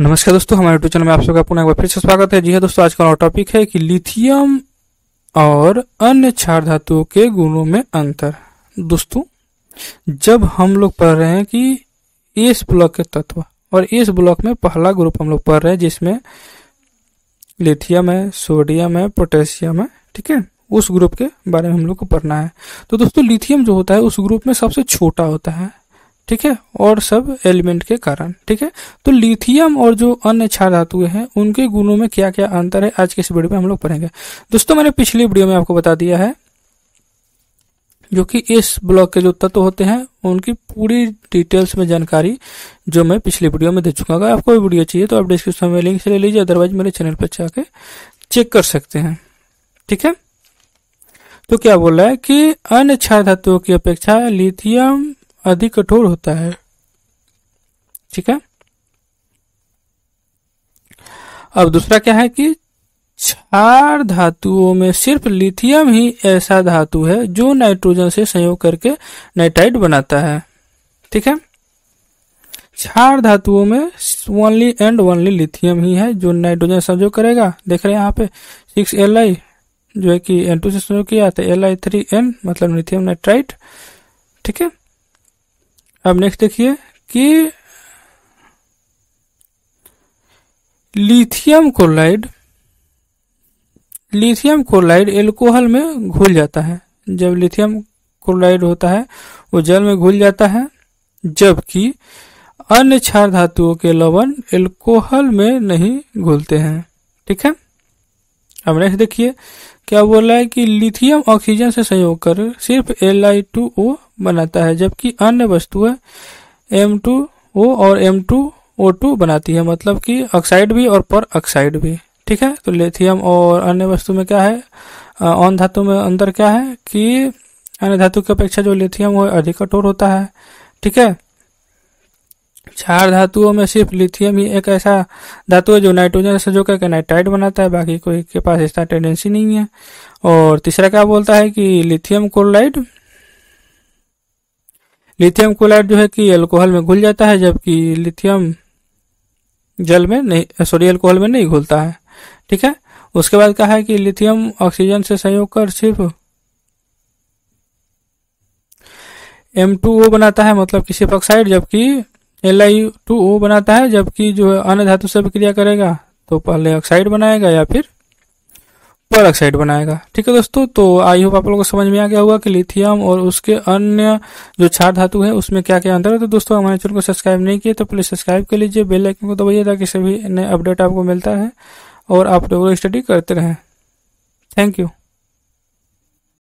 नमस्कार दोस्तों हमारे यूट्यूब चैनल में आप सबका पुनः एक बार फिर से स्वागत है जी हाँ दोस्तों आज का हमारा टॉपिक है कि लिथियम और अन्य क्षार धातुओं के गुणों में अंतर दोस्तों जब हम लोग पढ़ रहे हैं कि एस ब्लॉक के तत्व और एस ब्लॉक में पहला ग्रुप हम लोग पढ़ रहे हैं जिसमें लिथियम है सोडियम है पोटेशियम है ठीक है उस ग्रुप के बारे में हम लोग को पढ़ना है तो दोस्तों लिथियम जो होता है उस ग्रुप में सबसे छोटा होता है ठीक है और सब एलिमेंट के कारण ठीक है तो लिथियम और जो अन्य क्षार धातु हैं उनके गुणों में क्या क्या अंतर है आज के इस वीडियो में हम लोग पढ़ेंगे दोस्तों मैंने पिछली वीडियो में आपको बता दिया है जो कि इस ब्लॉक के जो तत्व होते हैं उनकी पूरी डिटेल्स में जानकारी जो मैं पिछली वीडियो में दे चुका अगर आपको वीडियो चाहिए तो आप डिस्क्रिप्शन में लिंक से ले लीजिए अदरवाइज मेरे चैनल पर जाके चेक कर सकते हैं ठीक है तो क्या बोल रहा है कि अन्य क्षार धातुओं की अपेक्षा लिथियम अधिक कठोर होता है ठीक है अब दूसरा क्या है कि चार धातुओं में सिर्फ लिथियम ही ऐसा धातु है जो नाइट्रोजन से संयोग करके नाइट्राइड बनाता है ठीक है चार धातुओं में ओनली एंड ओनली लिथियम ही है जो नाइट्रोजन संयोग करेगा देख रहे हैं यहां पे सिक्स एल आई जो है कि एन टू से संयोग किया तो एल आई थ्री एन मतलब लिथियम नाइट्राइड ठीक है अब नेक्स्ट देखिए कि lithium chloride lithium chloride alcohol में घुल जाता है जब लिथियम क्लोराइड होता है वो जल में घुल जाता है जबकि अन्य क्षार धातुओं के लवण एल्कोहल में नहीं घुलते हैं ठीक है अब नेक्स्ट देखिए क्या बोला है कि लिथियम ऑक्सीजन से संयोग कर सिर्फ एल आई टू ओ बनाता है जबकि अन्य वस्तुएं एम टू ओ और एम टू ओ टू बनाती है मतलब कि ऑक्साइड भी और पर ऑक्साइड भी ठीक है तो लिथियम और अन्य वस्तु में क्या है ऑन धातु में अंदर क्या है कि अन्य धातु की अपेक्षा जो लिथियम वो अधिक कठोर होता है ठीक है चार धातुओं में सिर्फ लिथियम ही एक ऐसा धातु है जो नाइट्रोजन से जो करके नाइट्राइड बनाता है बाकी कोई के पास इसका टेंडेंसी नहीं है और तीसरा क्या बोलता है कि लिथियम क्लोराइड लिथियम क्लोराइड जो है कि अल्कोहल में घुल जाता है जबकि लिथियम जल में नहीं सॉरी अल्कोहल में नहीं घुलता है ठीक है उसके बाद कहा है कि लिथियम ऑक्सीजन से संयोग कर सिर्फ ओ बनाता है मतलब किसी सिर्फ ऑक्साइड जबकि एल बनाता है जबकि जो अन्य धातु से विक्रिया क्रिया करेगा तो पहले ऑक्साइड बनाएगा या फिर पर ऑक्साइड बनाएगा ठीक है दोस्तों तो आई होप आप लोगों को समझ में आ गया होगा कि लिथियम और उसके अन्य जो क्षार धातु है उसमें क्या क्या अंतर है तो दोस्तों हमारे चैनल को सब्सक्राइब नहीं किया तो प्लीज सब्सक्राइब कर लीजिए बेल आइकन को दबाइए ताकि सभी नए अपडेट आपको मिलता है और आप लोग स्टडी करते रहें थैंक यू